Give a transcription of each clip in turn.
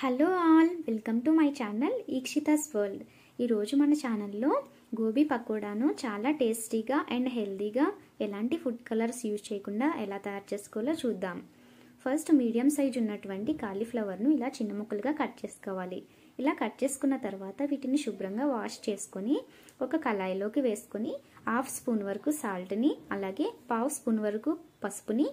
hello all welcome to my channel Ikshita's world ఈరోజు మన ఛానల్లో గోబీ పకోడాను చాలా టేస్టీగా అండ్ హెల్దీగా ఎలాంటి ఫుడ్ కలర్స్ యూజ్ చేయకుండా ఎలా తయారు చేసుకోవాలో చూద్దాం ఫస్ట్ మీడియం సైజ్ ఉన్నటువంటి కాలీఫ్లవర్ను ఇలా చిన్న ముక్కలుగా కట్ చేసుకోవాలి ఇలా కట్ చేసుకున్న తర్వాత వీటిని శుభ్రంగా వాష్ చేసుకొని ఒక కళాయిలోకి వేసుకొని హాఫ్ స్పూన్ వరకు సాల్ట్ని అలాగే పావు స్పూన్ వరకు పసుపుని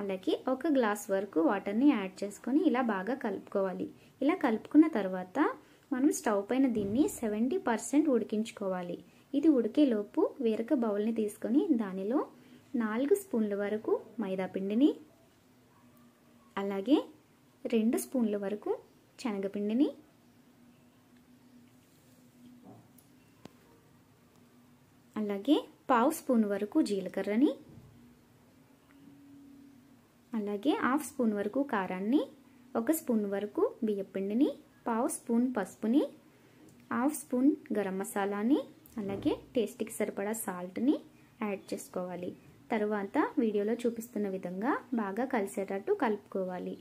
అలాగే ఒక గ్లాస్ వరకు వాటర్ని యాడ్ చేసుకొని ఇలా బాగా కలుపుకోవాలి ఇలా కలుపుకున్న తర్వాత మనం స్టవ్ పైన దీన్ని సెవెంటీ పర్సెంట్ ఉడికించుకోవాలి ఇది ఉడికేలోపు వేరొక బౌల్ని తీసుకొని దానిలో నాలుగు స్పూన్ల వరకు మైదా పిండిని అలాగే రెండు స్పూన్ల వరకు శనగపిండిని అలాగే పావు స్పూన్ వరకు జీలకర్రని అలాగే హాఫ్ స్పూన్ వరకు కారాన్ని ఒక స్పూన్ వరకు బియ్యపిండిని పావు స్పూన్ పసుపుని హాఫ్ స్పూన్ గరం మసాలాని అలాగే టేస్ట్కి సరిపడా సాల్ట్ని యాడ్ చేసుకోవాలి తర్వాత వీడియోలో చూపిస్తున్న విధంగా బాగా కలిసేటట్టు కలుపుకోవాలి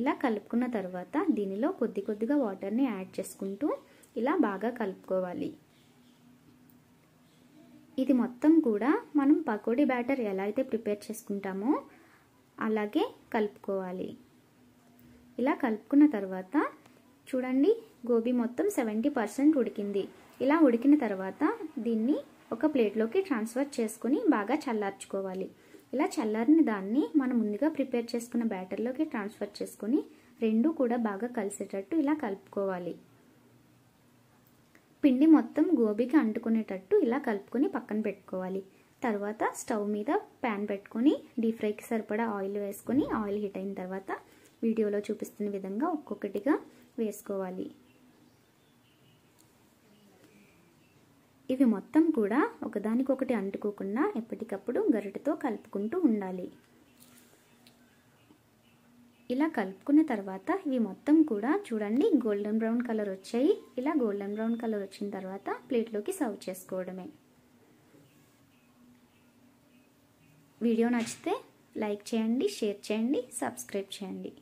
ఇలా కలుపుకున్న తర్వాత దీనిలో కొద్ది కొద్దిగా వాటర్ని యాడ్ చేసుకుంటూ ఇలా బాగా కలుపుకోవాలి ఇది మొత్తం కూడా మనం పకోడీ బ్యాటర్ ఎలా అయితే ప్రిపేర్ చేసుకుంటామో అలాగే కలుపుకోవాలి ఇలా కలుపుకున్న తర్వాత చూడండి గోబీ మొత్తం సెవెంటీ పర్సెంట్ ఉడికింది ఇలా ఉడికిన తర్వాత దీన్ని ఒక ప్లేట్లోకి ట్రాన్స్ఫర్ చేసుకుని బాగా చల్లార్చుకోవాలి ఇలా చల్లారిన దాన్ని మనం ముందుగా ప్రిపేర్ చేసుకున్న బ్యాటర్లోకి ట్రాన్స్ఫర్ చేసుకుని రెండు కూడా బాగా కలిసేటట్టు ఇలా కలుపుకోవాలి పిండి మొత్తం గోబీకి అంటుకునేటట్టు ఇలా కలుపుకొని పక్కన పెట్టుకోవాలి తర్వాత స్టవ్ మీద ప్యాన్ పెట్టుకొని డీప్ ఫ్రైకి సరిపడా ఆయిల్ వేసుకొని ఆయిల్ హీట్ అయిన తర్వాత వీడియోలో చూపిస్తున్న విధంగా ఒక్కొక్కటిగా వేసుకోవాలి ఇవి మొత్తం కూడా ఒకదానికొకటి అంటుకోకుండా ఎప్పటికప్పుడు గరిటతో కలుపుకుంటూ ఉండాలి ఇలా కలుపుకున్న తర్వాత ఇవి మొత్తం కూడా చూడండి గోల్డెన్ బ్రౌన్ కలర్ వచ్చాయి ఇలా గోల్డెన్ బ్రౌన్ కలర్ వచ్చిన తర్వాత ప్లేట్లోకి సర్వ్ చేసుకోవడమే వీడియో నచ్చితే లైక్ చేయండి షేర్ చేయండి సబ్స్క్రైబ్ చేయండి